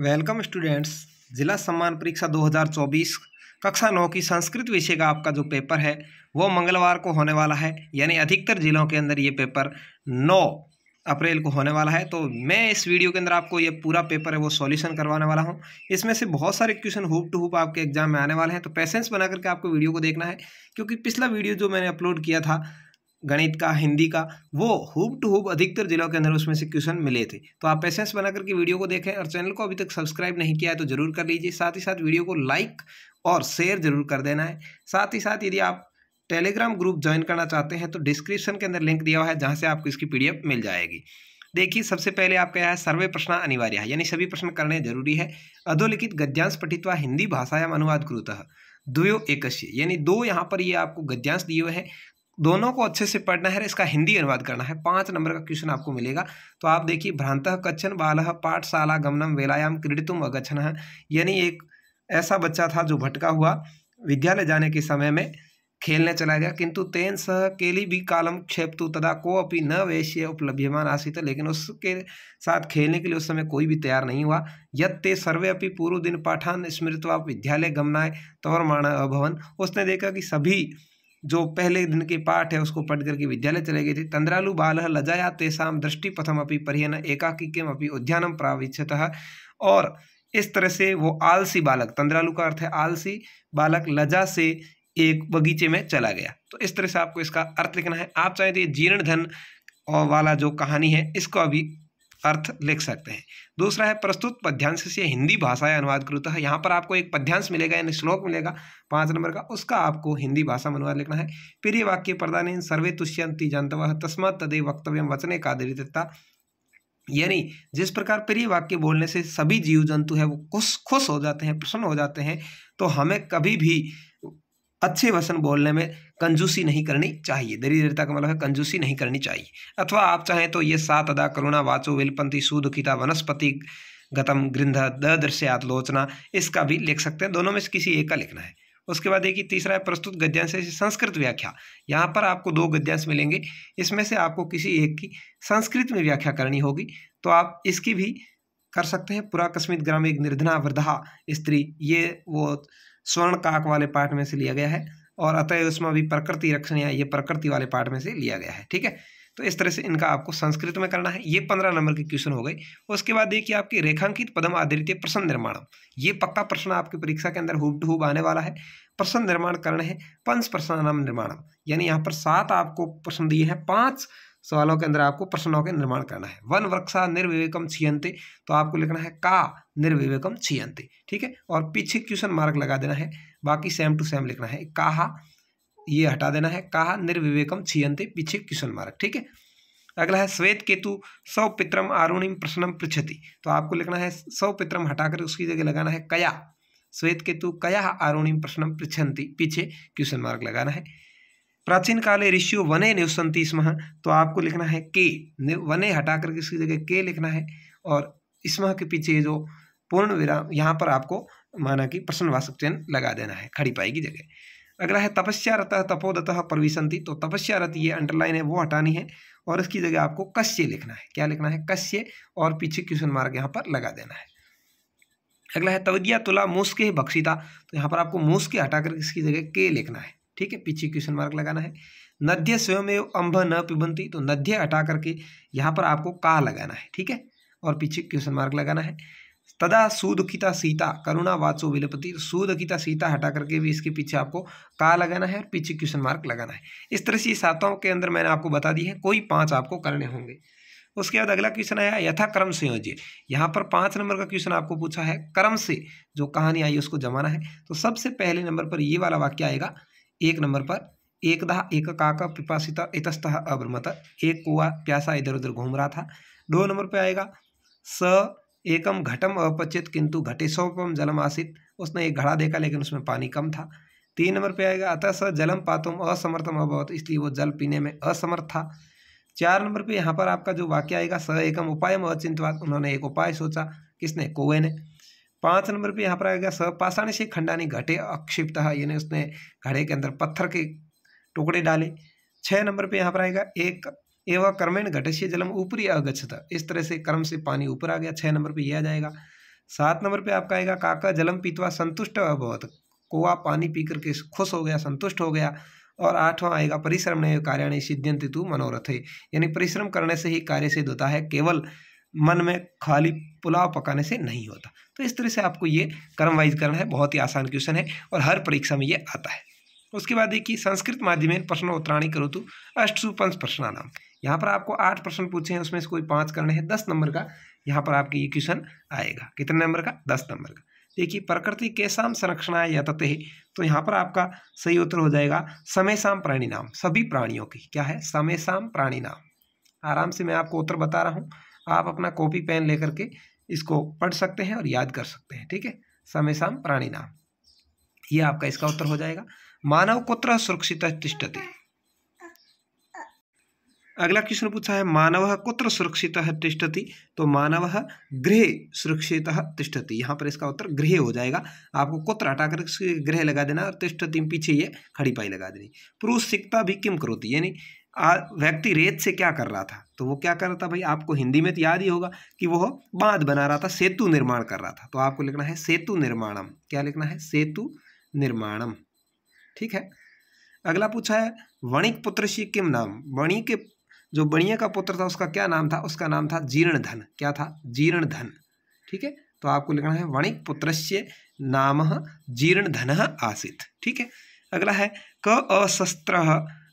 welcome students जिला सम्मान परीक्षा 2024 कक्षा नौ की संस्कृत विषय का आपका जो पेपर है वो मंगलवार को होने वाला है यानी अधिकतर जिलों के अंदर ये पेपर 9 अप्रैल को होने वाला है तो मैं इस वीडियो के अंदर आपको ये पूरा पेपर है वो सॉल्यूशन करवाने वाला हूँ इसमें से बहुत सारे क्वेश्चन हुप टू हुप आपके एग्जाम में आने वाले हैं तो पैसेंस बना करके आपको वीडियो को देखना है क्योंकि पिछला वीडियो जो मैंने अपलोड किया था गणित का हिंदी का वो हुब टू हुब अधिकतर जिलों के अंदर उसमें से क्वेश्चन मिले थे तो आप पेशेंस बना करके वीडियो को देखें और चैनल को अभी तक सब्सक्राइब नहीं किया है तो जरूर कर लीजिए साथ ही साथ वीडियो को लाइक और शेयर जरूर कर देना है साथ ही साथ यदि आप टेलीग्राम ग्रुप ज्वाइन करना चाहते हैं तो डिस्क्रिप्शन के अंदर लिंक दिया हुआ है जहाँ से आपको इसकी पी मिल जाएगी देखिए सबसे पहले आपका यह है सर्वे प्रश्न अनिवार्य है यानी सभी प्रश्न करने जरूरी है अधोलिखित गद्यांश पठित्वा हिंदी भाषायाम अनुवाद गुरुतः द्वयो एकस्य यानी दो यहाँ पर ये आपको गद्यांश दिए हुए हैं दोनों को अच्छे से पढ़ना है इसका हिंदी अनुवाद करना है पाँच नंबर का क्वेश्चन आपको मिलेगा तो आप देखिए भ्रांत कच्छन बाल पाठशाला गमनम वेलायाम क्रीडितुम अगछन है यानी एक ऐसा बच्चा था जो भटका हुआ विद्यालय जाने के समय में खेलने चला गया किंतु तेन सह केली भी कालम क्षेपतु तदा को अपनी न वैश्य उपलभ्यमान आसित लेकिन उसके साथ खेलने के लिए उस समय कोई भी तैयार नहीं हुआ यद ते सर्वे अपनी पूर्व दिन पाठान स्मृतवा विद्यालय गमनाय तवरमाण अभवन उसने देखा कि सभी जो पहले दिन के पाठ है उसको पढ़ करके विद्यालय चले गए थे तंद्रालु बाल लजाया अपनी परिये न एकाकिक्यम अपनी उद्यानम प्राविच्छत और इस तरह से वो आलसी बालक तंद्रालु का अर्थ है आलसी बालक लजा से एक बगीचे में चला गया तो इस तरह से आपको इसका अर्थ लिखना है आप चाहें तो ये जीर्ण धन वाला जो कहानी है इसको अभी अर्थ लिख सकते हैं दूसरा है प्रस्तुत पद्यांश से हिंदी भाषा या अनुवाद कृत तो है हाँ, यहाँ पर आपको एक पद्यांश मिलेगा यानी श्लोक मिलेगा पाँच नंबर का उसका आपको हिंदी भाषा में अनुवाद लिखना है प्रिय वाक्य प्रदान सर्वे तुष्यंती जानतव तस्मात तदे वक्तव्य वचने का दरिद्रता यानी जिस प्रकार प्रिय वाक्य बोलने से सभी जीव जंतु है वो खुश खुश हो जाते हैं प्रसन्न हो जाते हैं तो हमें कभी भी अच्छे वसन बोलने में कंजूसी नहीं करनी चाहिए दरिद्रता का मतलब है कंजूसी नहीं करनी चाहिए अथवा आप चाहें तो ये सात अदा करुणा वाचो विलपंथी सूदकिता वनस्पति गतम गृंध दृश्य लोचना इसका भी लिख सकते हैं दोनों में से किसी एक का लिखना है उसके बाद देखिए तीसरा है प्रस्तुत गद्यांश है संस्कृत व्याख्या यहाँ पर आपको दो गद्यांश मिलेंगे इसमें से आपको किसी एक की संस्कृत में व्याख्या करनी होगी तो आप इसकी भी कर सकते हैं पुराकस्मित ग्राम एक निर्धना वृद्धा स्त्री ये वो स्वर्ण काक वाले पाठ में से लिया गया है और अतः उसमें भी प्रकृति रक्षणीय ये प्रकृति वाले पाठ में से लिया गया है ठीक है तो इस तरह से इनका आपको संस्कृत में करना है ये पंद्रह नंबर के क्वेश्चन हो गए उसके बाद देखिए आपकी रेखांकित पदम आधारित प्रश्न निर्माण ये पक्का प्रश्न आपकी परीक्षा के अंदर हुब हुब आने वाला है प्रश्न निर्माण करना है पंच प्रश्न निर्माण यानी यहाँ पर सात आपको प्रश्न दिए हैं पाँच सवालों के अंदर आपको प्रश्नों के निर्माण करना है वन वृक्षा निर्विवेकम छियंते तो आपको लिखना है का निर्विवेकम छियंते ठीक है और पीछे क्वेश्चन मार्क लगा देना है बाकी सेम टू सेम लिखना है कहा ये हटा देना है कहा निर्विवेकम छियंते पीछे क्वेश्चन मार्क ठीक है अगला है श्वेत केतु सौ पित्रम आरुणिम प्रश्नम पृछति तो आपको लिखना है सौ पित्रम हटाकर उसकी जगह लगाना है कया श्वेत केतु कया आरुणिम प्रश्नम पृछंती पीछे क्वेश्चन मार्क लगाना है प्राचीन काले ऋषियो वने निवसंती स्मह तो आपको लिखना है के वने हटा करके इसकी जगह के लिखना है और स्मह के पीछे जो पूर्ण विराम यहाँ पर आपको माना कि प्रश्नवासक चिन्ह लगा देना है खड़ी पाई की जगह अगला है तपस्या रत तपोदत परविशंति तो तपस्या रत ये अंडरलाइन है वो हटानी है और इसकी जगह आपको कश्य लिखना है क्या लिखना है कश्य और पीछे क्वेश्चन मार्ग यहाँ पर लगा देना है अगला है तवदिया तुला मूस के बक्सिता तो यहाँ पर आपको मूस के हटा कर इसकी जगह के लिखना है ठीक है पीछे क्वेश्चन मार्क लगाना है नध्य स्वयं एवं अम्भ न पिबंती तो नध्य हटा करके यहाँ पर आपको का लगाना है ठीक है और पीछे क्वेश्चन मार्क लगाना है तदा सुदुखिता सीता करुणा वाचो विलपति तो सुदुखिता सीता हटा करके भी इसके पीछे आपको का लगाना है और पीछे क्वेश्चन मार्क लगाना है इस तरह से सातों के अंदर मैंने आपको बता दी है कोई पांच आपको करने होंगे उसके बाद अगला क्वेश्चन आया यथा यथाक्रम संयोजित यहाँ पर पांच नंबर का क्वेश्चन आपको पूछा है क्रम से जो कहानी आई उसको जमाना है तो सबसे पहले नंबर पर ये वाला वाक्य आएगा एक नंबर पर दहा एक काका पिपासित इतस्त अभ्रमत एक कुआ प्यासा इधर उधर घूम रहा था दो नंबर पे आएगा स एकम घटम अपचित किंतु सौपम जलम आसित उसने एक घड़ा देखा लेकिन उसमें पानी कम था तीन नंबर पे आएगा अतः स जलम पातुम असमर्थम अभवत इसलिए वो जल पीने में असमर्थ था चार नंबर पे यहाँ पर आपका जो वाक्य आएगा स एकम उपाय अचिंतवाद उन्होंने एक उपाय सोचा किसने कुएं ने पाँच नंबर पे यहाँ पर आएगा सपाषाण से खंडानी घटे अक्षिप्त यानी उसने घड़े के अंदर पत्थर के टुकड़े डाले छः नंबर पे यहाँ पर आएगा एक एवं कर्मेण घटस्य जलम ऊपरी अगछत इस तरह से कर्म से पानी ऊपर आ गया छः नंबर पे यह आ जाएगा सात नंबर पे आपका आएगा काका जलम पीतवा संतुष्ट अभवत कुआ पानी पी करके खुश हो गया संतुष्ट हो गया और आठवां आएगा परिश्रम ने कार्याणी सिद्धियंतु मनोरथे यानी परिश्रम करने से ही कार्य सिद्ध होता है केवल मन में खाली पुलाव पकाने से नहीं होता तो इस तरह से आपको ये क्रम वाइज करना है बहुत ही आसान क्वेश्चन है और हर परीक्षा में ये आता है उसके बाद देखिए संस्कृत माध्यम प्रश्न उत्तराणी करो तो अष्टसु पंच प्रश्नानाम यहाँ पर आपको आठ प्रश्न पूछे हैं उसमें से कोई पाँच करने हैं दस नंबर का यहाँ पर आपके ये क्वेश्चन आएगा कितने नंबर का दस नंबर का देखिए प्रकृति के साम संरक्षणा यतते है तो यहाँ पर आपका सही उत्तर हो जाएगा समय साम प्राणी नाम सभी प्राणियों की क्या है समय साम प्राणी नाम आराम से मैं आपको उत्तर बता रहा हूँ आप अपना कॉपी पेन लेकर के इसको पढ़ सकते हैं और याद कर सकते हैं ठीक है समय शाम प्राणी नाम ये आपका इसका उत्तर हो जाएगा मानव कुत्र सुरक्षित तिष्ठते अगला क्वेश्चन पूछा है मानव कुत्र सुरक्षित तिष्ठति तो मानव गृह सुरक्षित तिष्ठति यहाँ पर इसका उत्तर गृह हो जाएगा आपको कुत्र कर गृह लगा देना और तिष्ठति पीछे ये खड़ी पाई लगा देनी पुरुष सिकता भी किम करोती यानी व्यक्ति रेत से क्या कर रहा था तो वो क्या कर रहा था भाई आपको हिंदी में तो याद ही होगा कि वो बांध बना रहा था सेतु निर्माण कर रहा था तो आपको लिखना है सेतु निर्माणम क्या लिखना है सेतु निर्माणम ठीक है अगला पूछा है वणिक पुत्र श्री किम नाम वणी के जो बणिया का पुत्र था उसका क्या नाम था उसका नाम था जीर्णधन क्या था जीर्णधन ठीक है तो आपको लिखना है वणिक पुत्र से नाम जीर्णधन आसित ठीक है अगला है क अशस्त्र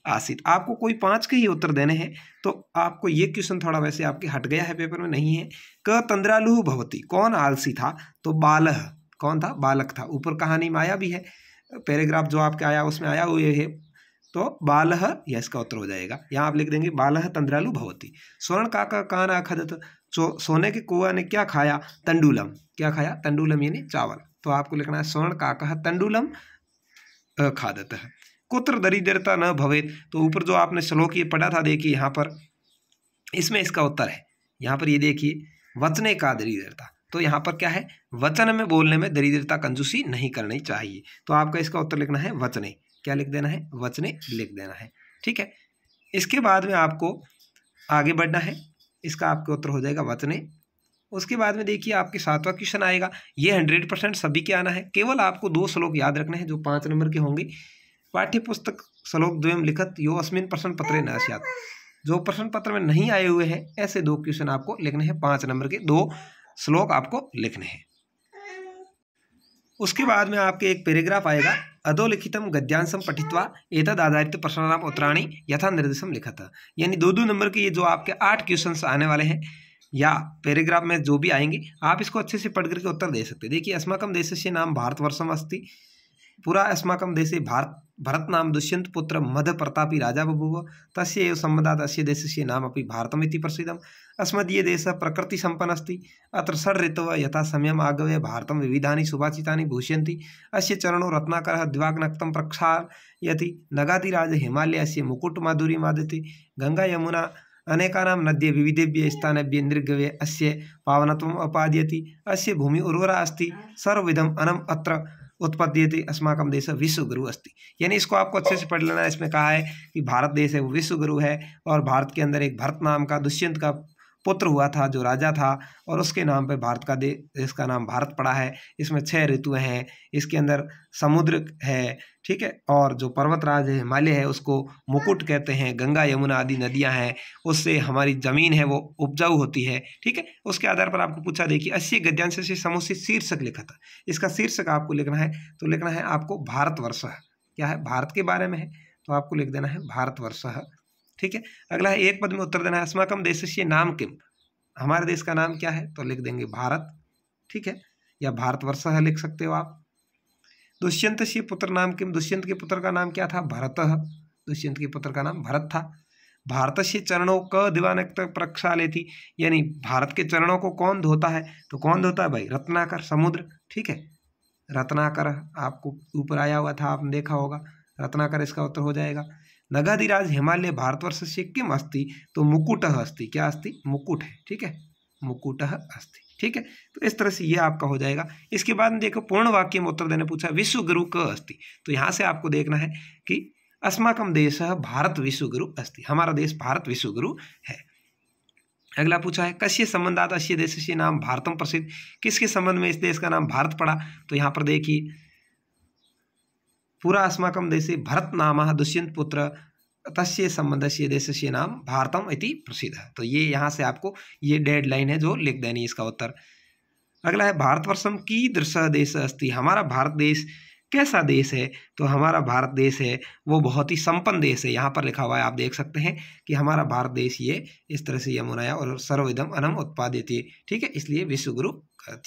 आसित आपको कोई पाँच के ही उत्तर देने हैं तो आपको ये क्वेश्चन थोड़ा वैसे आपके हट गया है पेपर में नहीं है क तंद्रालु भवती कौन आलसी था तो बालह कौन था बालक था ऊपर कहानी में आया भी है पैराग्राफ जो आपके आया उसमें आया हुए है तो बालह यह इसका उत्तर हो जाएगा यहाँ आप लिख देंगे बालह तंद्रालु भवती स्वर्ण काका कान अखदत जो सोने के कुआ ने क्या खाया तंडुलम क्या खाया तंडुलम यानी चावल तो आपको लिखना है स्वर्ण काका तंडुलम खादत है कुत्र दरिद्रता न भवेत तो ऊपर जो आपने श्लोक ये पढ़ा था देखिए यहाँ पर इसमें इसका उत्तर है यहाँ पर ये देखिए वचने का दरिद्रता तो यहाँ पर क्या है वचन में बोलने में दरिद्रता कंजूसी नहीं करनी चाहिए तो आपका इसका उत्तर लिखना है वचने क्या लिख देना है वचने लिख देना है ठीक है इसके बाद में आपको आगे बढ़ना है इसका आपका उत्तर हो जाएगा वचने उसके बाद में देखिए आपके सातवां क्वेश्चन आएगा ये हंड्रेड परसेंट सभी के आना है केवल आपको दो श्लोक याद रखने हैं जो पाँच नंबर के होंगे पाठ्यपुस्तक श्लोक द्वयम लिखत यो अस्मिन प्रश्न पत्रे न सियात जो प्रश्न पत्र में नहीं आए हुए हैं ऐसे दो क्वेश्चन आपको लिखने हैं पाँच नंबर के दो श्लोक आपको लिखने हैं उसके बाद में आपके एक पैराग्राफ आएगा अधोलिखितम गद्यांशम पठित्वा एतद आधारित प्रश्नाम उत्तराणी यथा निर्देशम लिखत यानी दो दो नंबर के ये जो आपके आठ क्वेश्चन आने वाले हैं या पैराग्राफ में जो भी आएंगे आप इसको अच्छे से पढ़ करके उत्तर दे सकते हैं देखिए अस्माकम देश से नाम भारतवर्षम अस्ति पूरा अस्माकम देश भारत भरतनाम मध प्रतापी राजा बभूव तस्य एव सम्बन्धात् अस्य प्रसिद्ध नामपि भारतमिति प्रसिद्धम् अस्मदीय देशः अस्त अत्र षड् ऋतवः यथा समयम् आगव्य भारतं विविधानि सुभाषितानि भूषयन्ति अस्य चरणो नगातिराज दिवाग्नक्तं प्रक्षालयति नगादिराज हिमालयस्य मुकुटमाधुरीमादति गंगा यमुना अनेकाना नद्य विविधे स्थानेभ्यः निर्गव्य अस्य पावनत्वम् अपादयति अस्य भूमि उर्वरा अस्त सर्विधम अनम अत्र उत्पद्यते अस्माकम देश विश्व गुरु अस्ति यानी इसको आपको अच्छे से पढ़ लेना इसमें कहा है कि भारत देश है वो विश्व गुरु है और भारत के अंदर एक भरत नाम का दुष्यंत का पुत्र हुआ था जो राजा था और उसके नाम पर भारत का देश इसका नाम भारत पड़ा है इसमें छः ऋतु हैं इसके अंदर समुद्र है ठीक है और जो पर्वतराज है हिमालय है उसको मुकुट कहते हैं गंगा यमुना आदि नदियां हैं उससे हमारी ज़मीन है वो उपजाऊ होती है ठीक है उसके आधार पर आपको पूछा देखिए अस्सी गद्यांश से समुचित शीर्षक लिखा था इसका शीर्षक आपको लिखना है तो लिखना है आपको भारतवर्ष क्या है भारत के बारे में है तो आपको लिख देना है भारतवर्ष ठीक है अगला है एक पद में उत्तर देना है अस्माकम देश से नाम किम हमारे देश का नाम क्या है तो लिख देंगे भारत ठीक है या भारतवर्ष है लिख सकते हो आप दुष्यंत से पुत्र नाम किम दुष्यंत के पुत्र का नाम क्या था भरत दुष्यंत के पुत्र का नाम भरत था भारत से चरणों क दीवान प्रक्षा थी यानी भारत के चरणों को कौन धोता है तो कौन धोता है भाई रत्नाकर समुद्र ठीक है रत्नाकर आपको ऊपर आया हुआ था आपने देखा होगा रत्नाकर इसका उत्तर हो जाएगा नगाधिराज हिमालय भारतवर्ष से किम अस्ति तो मुकुट अस्थि क्या अस्ति मुकुट है ठीक है मुकुट अस्थि ठीक है तो इस तरह से ये आपका हो जाएगा इसके बाद देखो पूर्ण वाक्य में उत्तर देने पूछा विश्व गुरु क अस्थि तो यहाँ से आपको देखना है कि अस्माकम देश भारत विश्व गुरु अस्थि हमारा देश भारत विश्व गुरु है अगला पूछा है कश्य संबंधात अश्य देश से नाम भारतम प्रसिद्ध किसके संबंध में इस देश का नाम भारत पड़ा तो यहाँ पर देखिए पूरा अस्माक देशे भरतनाम दुष्यंतपुत्र दुष्यन्तपुत्र तस्य संबंध से से नाम भारतम इति प्रसिद्ध है तो ये यहाँ से आपको ये डेड लाइन है जो लिख देनी इसका उत्तर अगला है भारतवर्षम की दृश्य देश अस्ति हमारा भारत देश कैसा देश है तो हमारा भारत देश है वो बहुत ही संपन्न देश है यहाँ पर लिखा हुआ है आप देख सकते हैं कि हमारा भारत देश ये इस तरह से यमुनाया और सर्वविधम अनम उत्पादित ठीक है इसलिए विश्वगुरु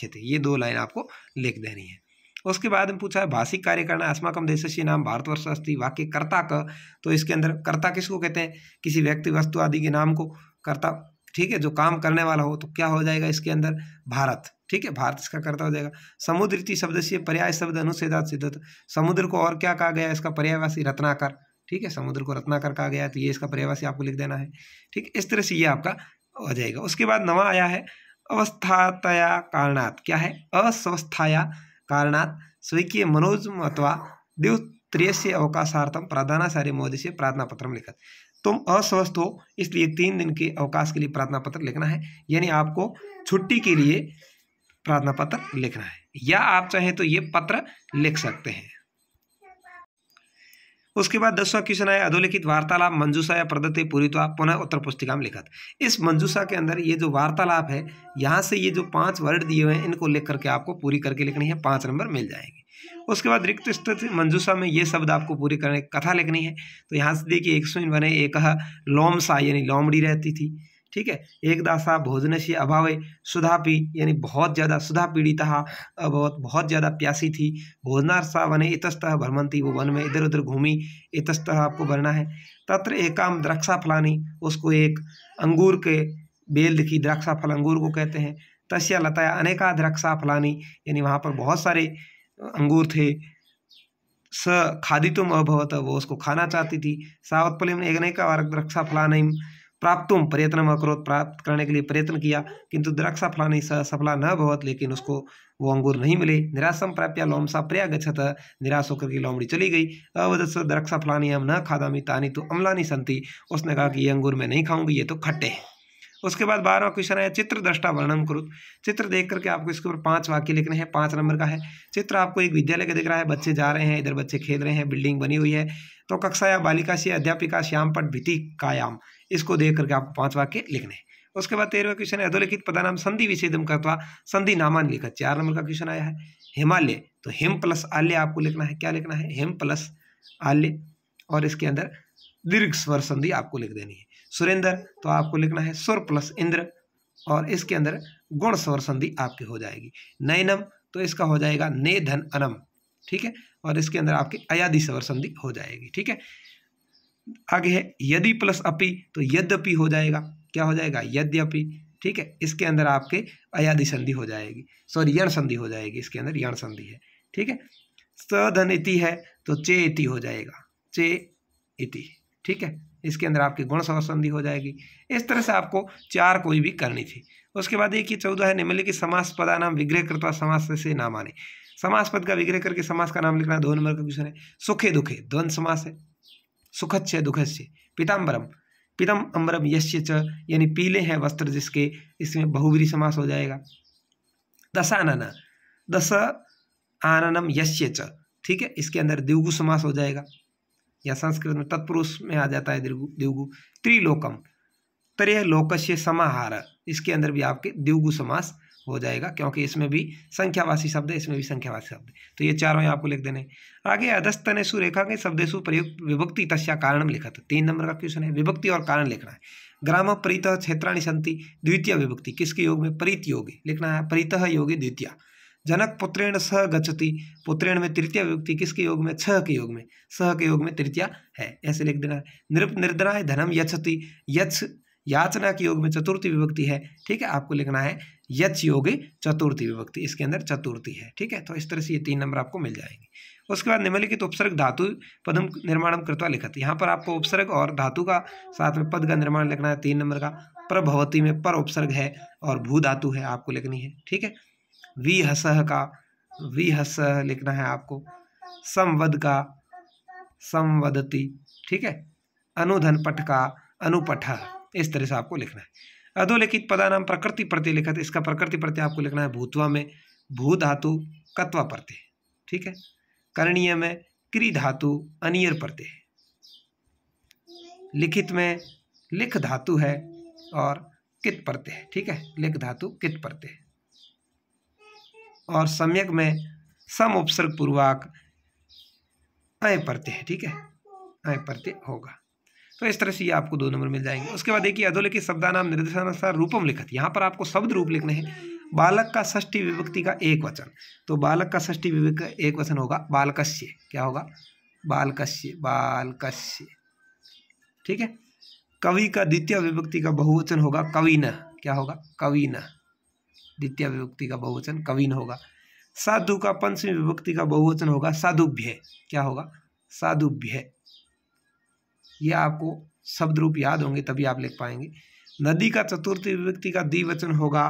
थे ये दो लाइन आपको लिख देनी है उसके बाद में पूछा है भाषिक कार्य कार्यकरण अस्माकम से नाम भारतवर्ष अस्थि वाक्य कर्ता का तो इसके अंदर कर्ता किसको कहते हैं किसी व्यक्ति वस्तु आदि के नाम को कर्ता ठीक है जो काम करने वाला हो तो क्या हो जाएगा इसके अंदर भारत ठीक है भारत इसका कर्ता हो जाएगा समुद्रती शब्द से पर्याय शब्द अनुच्छेदात सिद्धत समुद्र को और क्या कहा गया इसका पर्यायवासी रत्नाकर ठीक है समुद्र को रत्नाकर कहा गया तो ये इसका पर्यायवासी आपको लिख देना है ठीक इस तरह से ये आपका हो जाएगा उसके बाद नवा आया है अवस्थातया कारणात् क्या है अस्वस्थाया कारणात् स्वकीय मनोज अथवा देव त्रेस्य अवकाशार्थम प्रधानाचार्य महोदय से प्रार्थना पत्र लिखा तुम अस्वस्थ हो इसलिए तीन दिन के अवकाश के लिए प्रार्थना पत्र लिखना है यानी आपको छुट्टी के लिए प्रार्थना पत्र लिखना है या आप चाहें तो ये पत्र लिख सकते हैं उसके बाद दसवा क्वेश्चन आया अधोलिखित वार्तालाप मंजूषा या तो आप पुनः उत्तर पुस्तिका में लिखत इस मंजूषा के अंदर ये जो वार्तालाप है यहाँ से ये जो पांच वर्ड दिए हुए हैं इनको लिख करके आपको पूरी करके लिखनी है पाँच नंबर मिल जाएंगे उसके बाद रिक्त स्थित मंजूषा में ये शब्द आपको पूरी करने कथा लिखनी है तो यहाँ से देखिए एक सुन बने एक लोमसा यानी लोमड़ी रहती थी ठीक है एक दासा भोजन से अभाव सुधापी यानी बहुत ज़्यादा सुधा पीड़िता बहुत बहुत ज़्यादा प्यासी थी भोजनार्सा वने इतस्तः भ्रमंती वो वन में इधर उधर घूमी इतस्तः आपको भरना है तत्र एकाम द्राक्षा फलानी उसको एक अंगूर के बेल दिखी द्राक्षा फल अंगूर को कहते हैं तस्या लताया अनेका द्राक्षा फलानी यानी वहाँ पर बहुत सारे अंगूर थे स खादितुम अभवत वो उसको खाना चाहती थी सावत्पलिम अनेका वारक द्राक्षा फलानीम प्राप्त प्रयत्न अकरोत प्राप्त करने के लिए प्रयत्न किया किंतु द्राक्षा फलानी सफला न बहुत लेकिन उसको वो अंगूर नहीं मिले निराशम प्राप्या लोमसा प्रयागछत निराश होकर के लोमड़ी चली गई अवदस्व द्राक्षा फलानी हम न खादामी तानी तो नहीं संती उसने कहा कि ये अंगूर मैं नहीं खाऊंगी ये तो खट्टे हैं उसके बाद बारहवा क्वेश्चन आया चित्र दृष्टा वर्णन करो चित्र देख करके आपको इसके ऊपर पांच वाक्य लिखने हैं पांच नंबर का है चित्र आपको एक विद्यालय का दिख रहा है बच्चे जा रहे हैं इधर बच्चे खेल रहे हैं बिल्डिंग बनी हुई है तो कक्षा या बालिका से अध्यापिका श्यामपट भीति कायाम इसको देख करके आपको पाँच वाक्य लिखने हैं उसके बाद तेरहवा क्वेश्चन है अधोलिखित पदानाम संधि विच्छेदम करता संधि नामान लिखा चार नंबर का क्वेश्चन आया है हिमालय तो हिम प्लस आल्य आपको लिखना है क्या लिखना है हिम प्लस आल्य और इसके अंदर दीर्घ स्वर संधि आपको लिख देनी है सुरेंद्र तो आपको लिखना है सुर प्लस इंद्र और इसके अंदर गुण स्वर संधि आपकी हो जाएगी नयनम तो इसका हो जाएगा ने धन अनम ठीक है और इसके अंदर आपकी अयादि स्वर संधि हो जाएगी ठीक है आगे है यदि प्लस अपि तो यद्यपि हो जाएगा क्या हो जाएगा यद्यपि ठीक है इसके अंदर आपके अयादि संधि हो जाएगी सॉरी यण संधि हो जाएगी इसके अंदर यण संधि है ठीक है सधन इति है तो चे इति हो जाएगा चे इति ठीक है इसके अंदर आपकी गुण संधि हो जाएगी इस तरह से आपको चार कोई भी करनी थी उसके बाद एक ही चौदह है निम्नलिखित समास पदा नाम विग्रह करता समास से नाम आने समास पद का विग्रह करके समास का नाम लिखना दो नंबर का क्वेश्चन है सुखे दुखे द्वंद समास है सुखच्छ दुखस्य पिताम्बरम पितम अम्बरम यश्य च यानी पीले हैं वस्त्र जिसके इसमें बहुबरी समास हो जाएगा दशानन दस आननम यश्य च ठीक है इसके अंदर दिवगु समास हो जाएगा या संस्कृत में तत्पुरुष में आ जाता है द्विगु त्रिलोकम तरह लोकस्य समाहार इसके अंदर भी आपके द्विगु समास हो जाएगा क्योंकि इसमें भी संख्यावासी शब्द है इसमें भी संख्यावासी शब्द तो ये चारों आपको लिख देने आगे अधस्तनेशु रेखा के शब्देशु प्रयुक्त विभक्ति तस्या कारण लिखा था तीन नंबर का क्वेश्चन है विभक्ति और कारण लिखना है ग्राम परित क्षेत्राणी संति द्वितीय विभक्ति किसके योग में परित योगी लिखना है परित योगी द्वितीय जनक पुत्रेण सह गचति पुत्रेण में तृतीय विभक्ति किसके योग में छह के योग में सह के योग में तृतीय है ऐसे लिख देना है नृप है धनम यछति यछ याचना के योग में चतुर्थी विभक्ति है ठीक है आपको लिखना है यच योग चतुर्थी विभक्ति इसके अंदर चतुर्थी है ठीक है तो इस तरह से ये तीन नंबर आपको मिल जाएंगे उसके बाद निम्नलिखित उपसर्ग धातु पदम निर्माणम कृत्वा लिखत यहाँ पर आपको उपसर्ग और धातु का साथ में पद का निर्माण लिखना है तीन नंबर का प्रभवती में पर उपसर्ग है और भू धातु है आपको लिखनी है ठीक है हसह का विहसह लिखना है आपको संवद का संवदती ठीक है अनुधन पठ का अनुपठ इस तरह से आपको लिखना है अधोलिखित पदानाम प्रकृति प्रति लिखा था इसका प्रकृति प्रति आपको लिखना है भूतवा में भू धातु कत्वा प्रत्यय ठीक है करणीय में क्री धातु अनियर प्रत्यय लिखित में लिख धातु है और कित प्रत्यय ठीक है लिख धातु कित प्रत्यय और सम्यक में सम उपसर्ग पूर्वक अय प्रत्यय है ठीक है अय प्रत्यय होगा तो इस तरह से ये आपको दो नंबर मिल जाएंगे उसके बाद देखिए अधोलिखित शब्दानाम निर्देशानुसार रूपम लिखत यहाँ पर आपको शब्द रूप लिखने हैं बालक का षष्ठी विभक्ति का एक वचन तो बालक का षष्ठी विभक्ति का एक वचन होगा बालकस्य क्या होगा बालकस्य बालकस्य ठीक है कवि का द्वितीय विभक्ति का बहुवचन होगा न क्या होगा न द्वितीय विभक्ति का बहुवचन कवीन होगा साधु का पंचमी विभक्ति का बहुवचन होगा साधुभ्य क्या होगा साधुभ्य यह आपको शब्द रूप याद होंगे तभी आप लिख पाएंगे नदी का चतुर्थी विभक्ति का द्विवचन होगा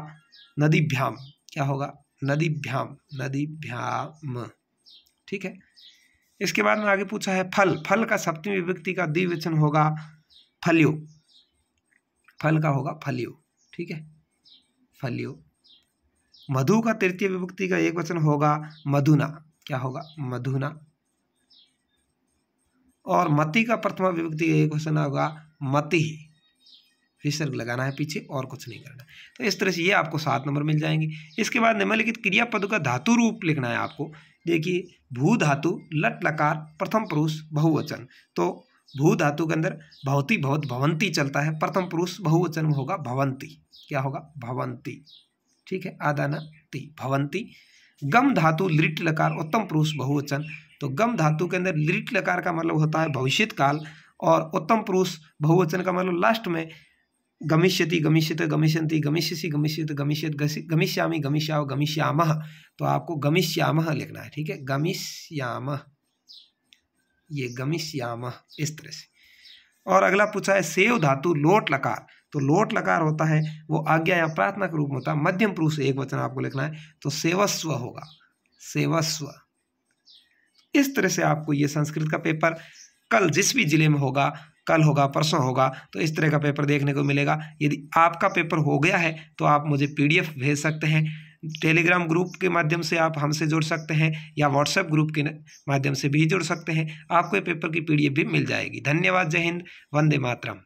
नदीभ्याम क्या होगा नदीभ्याम नदीभ्याम ठीक है इसके बाद में आगे पूछा है फल फल का सप्तमी विभक्ति का द्विवचन होगा फलियो फल का होगा फलियो ठीक है फलियो मधु का तृतीय विभक्ति का एक वचन होगा मधुना क्या होगा मधुना और मति का प्रथम विभक्ति का एक वचन होगा मति विसर्ग लगाना है पीछे और कुछ नहीं करना तो इस तरह से ये आपको सात नंबर मिल जाएंगे इसके बाद निम्नलिखित क्रिया पद का धातु रूप लिखना है आपको देखिए भू धातु लट लकार प्रथम पुरुष बहुवचन तो भू धातु के अंदर भवती भवत भवंती चलता है प्रथम पुरुष बहुवचन में होगा भवंती क्या होगा भवंती ठीक है आदानति भवंती गम धातु लिट लकार उत्तम पुरुष बहुवचन तो गम धातु के अंदर लिट लकार का मतलब होता है भविष्य काल और उत्तम पुरुष बहुवचन का मतलब लास्ट में गमिष्यति गमिष्यत गमिष्यंति गमिष्यसी गमिष्यत गमिष्यत गमिष्यामी गमिष्याव गमिष्याम तो आपको गमिष्याम लिखना है ठीक है गमिष्याम ये गमिष्याम इस तरह से और अगला पूछा है सेव धातु लोट लकार तो लोट लकार होता है वो आज्ञा या प्रार्थना के रूप में होता है मध्यम पुरुष एक वचन आपको लिखना है तो सेवस्व होगा सेवस्व इस तरह से आपको ये संस्कृत का पेपर कल जिस भी जिले में होगा कल होगा परसों होगा तो इस तरह का पेपर देखने को मिलेगा यदि आपका पेपर हो गया है तो आप मुझे पीडीएफ भेज सकते हैं टेलीग्राम ग्रुप के माध्यम से आप हमसे जुड़ सकते हैं या व्हाट्सएप ग्रुप के माध्यम से भी जुड़ सकते हैं आपको ये पेपर की पीडीएफ भी मिल जाएगी धन्यवाद जय हिंद वंदे मातरम